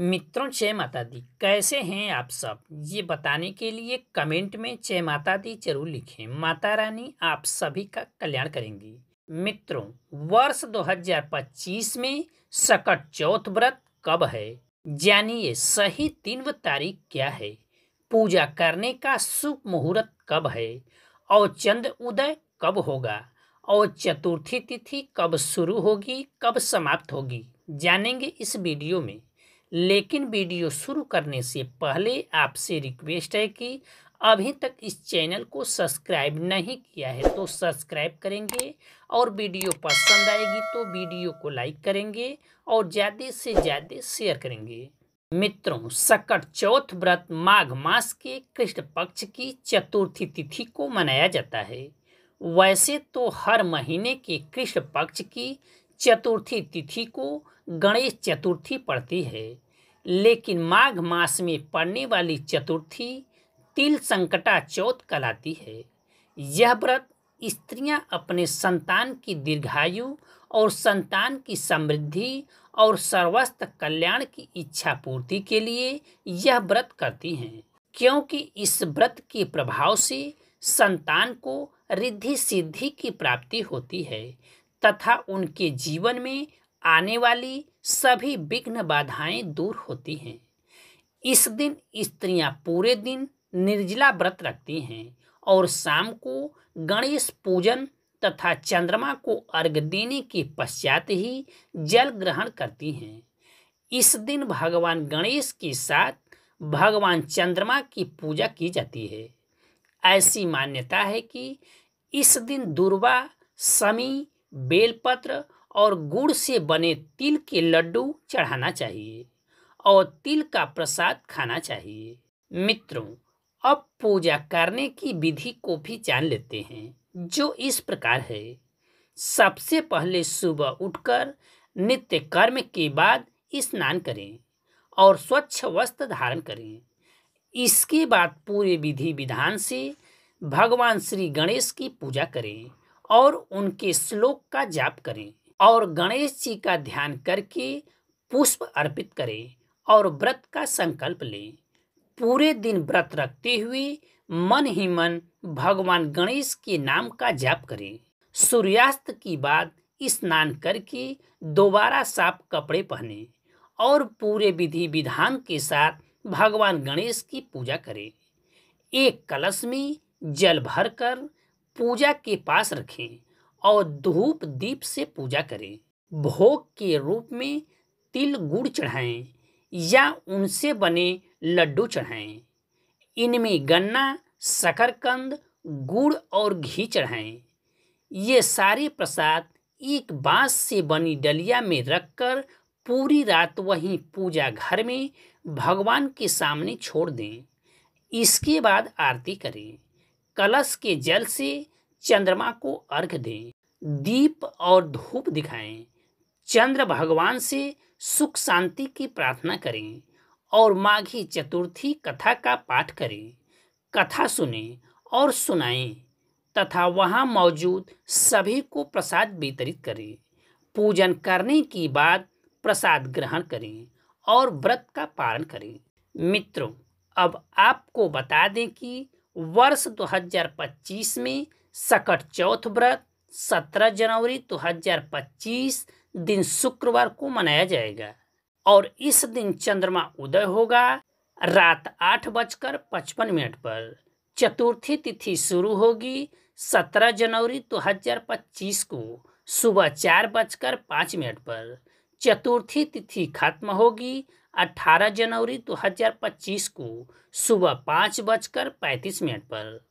मित्रों जय माता दी कैसे हैं आप सब ये बताने के लिए कमेंट में जय माता दी जरूर लिखें माता रानी आप सभी का कल्याण करेंगी मित्रों वर्ष 2025 में सकट चौथ व्रत कब है जानिए सही तीन व तारीख क्या है पूजा करने का शुभ मुहूर्त कब है और चंद्र उदय कब होगा और चतुर्थी तिथि कब शुरू होगी कब समाप्त होगी जानेंगे इस वीडियो में लेकिन वीडियो शुरू करने से पहले आपसे रिक्वेस्ट है कि अभी तक इस चैनल को सब्सक्राइब नहीं किया है तो सब्सक्राइब करेंगे और वीडियो पसंद आएगी तो वीडियो को लाइक करेंगे और ज़्यादा से ज़्यादा शेयर करेंगे मित्रों सकट चौथ व्रत माघ मास के कृष्ण पक्ष की चतुर्थी तिथि को मनाया जाता है वैसे तो हर महीने के कृष्ण पक्ष की चतुर्थी तिथि को गणेश चतुर्थी पड़ती है लेकिन माघ मास में पड़ने वाली चतुर्थी तिल संकटा चौथ कहलाती है यह व्रत स्त्रियां अपने संतान की दीर्घायु और संतान की समृद्धि और सर्वस्थ कल्याण की इच्छा पूर्ति के लिए यह व्रत करती हैं क्योंकि इस व्रत के प्रभाव से संतान को रिद्धि सिद्धि की प्राप्ति होती है तथा उनके जीवन में आने वाली सभी विघ्न बाधाएं दूर होती हैं इस दिन स्त्रियां पूरे दिन निर्जला व्रत रखती हैं और शाम को गणेश पूजन तथा चंद्रमा को अर्घ देने के पश्चात ही जल ग्रहण करती हैं इस दिन भगवान गणेश के साथ भगवान चंद्रमा की पूजा की जाती है ऐसी मान्यता है कि इस दिन दुर्वा समी बेलपत्र और गुड़ से बने तिल के लड्डू चढ़ाना चाहिए और तिल का प्रसाद खाना चाहिए मित्रों अब पूजा करने की विधि को भी जान लेते हैं जो इस प्रकार है सबसे पहले सुबह उठकर नित्य कर्म के बाद स्नान करें और स्वच्छ वस्त्र धारण करें इसके बाद पूरे विधि विधान से भगवान श्री गणेश की पूजा करें और उनके श्लोक का जाप करें और गणेश जी का ध्यान करके पुष्प अर्पित करें और व्रत का संकल्प लें पूरे दिन व्रत रखते हुए मन ही मन भगवान गणेश के नाम का जाप करें सूर्यास्त की बाद स्नान करके दोबारा साफ कपड़े पहने और पूरे विधि विधान के साथ भगवान गणेश की पूजा करें एक कलश में जल भरकर पूजा के पास रखें और धूप दीप से पूजा करें भोग के रूप में तिल गुड़ चढ़ाएं या उनसे बने लड्डू चढ़ाएं इनमें गन्ना शकरकंद गुड़ और घी चढ़ाएं ये सारे प्रसाद एक बांस से बनी डलिया में रखकर पूरी रात वहीं पूजा घर में भगवान के सामने छोड़ दें इसके बाद आरती करें कलश के जल से चंद्रमा को अर्घ दें दीप और धूप दिखाएं चंद्र भगवान से सुख शांति की प्रार्थना करें और माघी चतुर्थी कथा का पाठ करें कथा सुने और सुनाएं तथा वहां मौजूद सभी को प्रसाद वितरित करें पूजन करने की बाद प्रसाद ग्रहण करें और व्रत का पालन करें मित्रों अब आपको बता दें कि वर्ष 2025 में सकट चौथ व्रत 17 जनवरी 2025 दिन शुक्रवार को मनाया जाएगा और इस दिन चंद्रमा उदय होगा रात आठ बजकर पचपन मिनट पर चतुर्थी तिथि शुरू होगी 17 जनवरी 2025 को सुबह चार बजकर पाँच मिनट पर चतुर्थी तिथि खत्म होगी 18 जनवरी 2025 को सुबह पाँच बजकर पैंतीस मिनट पर